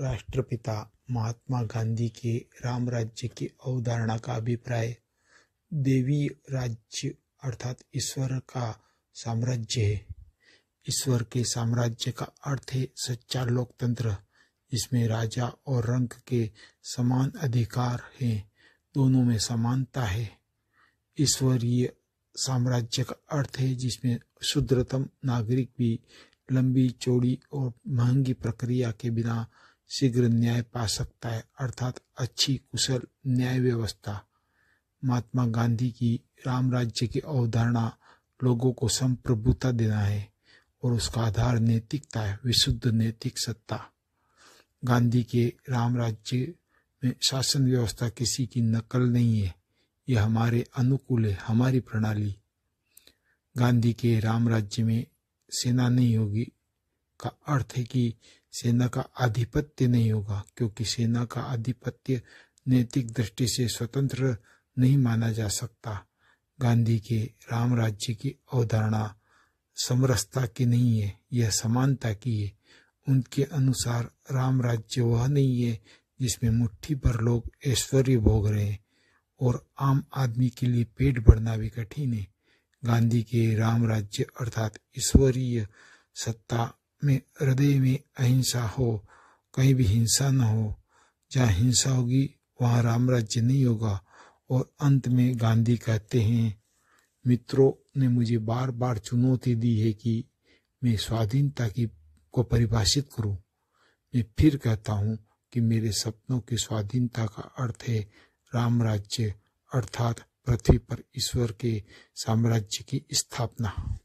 राष्ट्रपिता महात्मा गांधी के राम राज्य की अवधारणा का अभिप्राय देवी राज्य अर्थात ईश्वर का साम्राज्य है ईश्वर के साम्राज्य का अर्थ है सच्चा लोकतंत्र जिसमें राजा और रंग के समान अधिकार हैं दोनों में समानता है ईश्वरीय साम्राज्य का अर्थ है जिसमें शुद्रतम नागरिक भी लंबी चौड़ी और महंगी प्रक्रिया के बिना शीघ्र न्याय पा सकता है अर्थात अच्छी कुशल न्याय व्यवस्था महात्मा गांधी की राम राज्य की अवधारणा लोगों को संप्रभुता देना है और उसका आधार नैतिकता है विशुद्ध नैतिक सत्ता गांधी के राम राज्य में शासन व्यवस्था किसी की नकल नहीं है यह हमारे अनुकूल है हमारी प्रणाली गांधी के राम राज्य में सेना नहीं होगी का अर्थ है कि सेना का आधिपत्य नहीं होगा क्योंकि सेना का आधिपत्य नैतिक दृष्टि से स्वतंत्र नहीं माना जा सकता गांधी के राम राज्य की अवधारणा समरसता की नहीं है यह समानता की है उनके अनुसार राम राज्य वह नहीं है जिसमें मुट्ठी भर लोग ऐश्वर्य भोग रहे हैं और आम आदमी के लिए पेट भरना भी कठिन है गांधी के राम राज्य अर्थात ईश्वरीय सत्ता में हृदय में अहिंसा हो कहीं भी हिंसा न हो जहाँ हिंसा होगी वहाँ राम राज्य नहीं होगा और अंत में गांधी कहते हैं मित्रों ने मुझे बार बार चुनौती दी है कि मैं स्वाधीनता की को परिभाषित करूं मैं फिर कहता हूं कि मेरे सपनों की स्वाधीनता का अर्थ है राम राज्य अर्थात पृथ्वी पर ईश्वर के साम्राज्य की स्थापना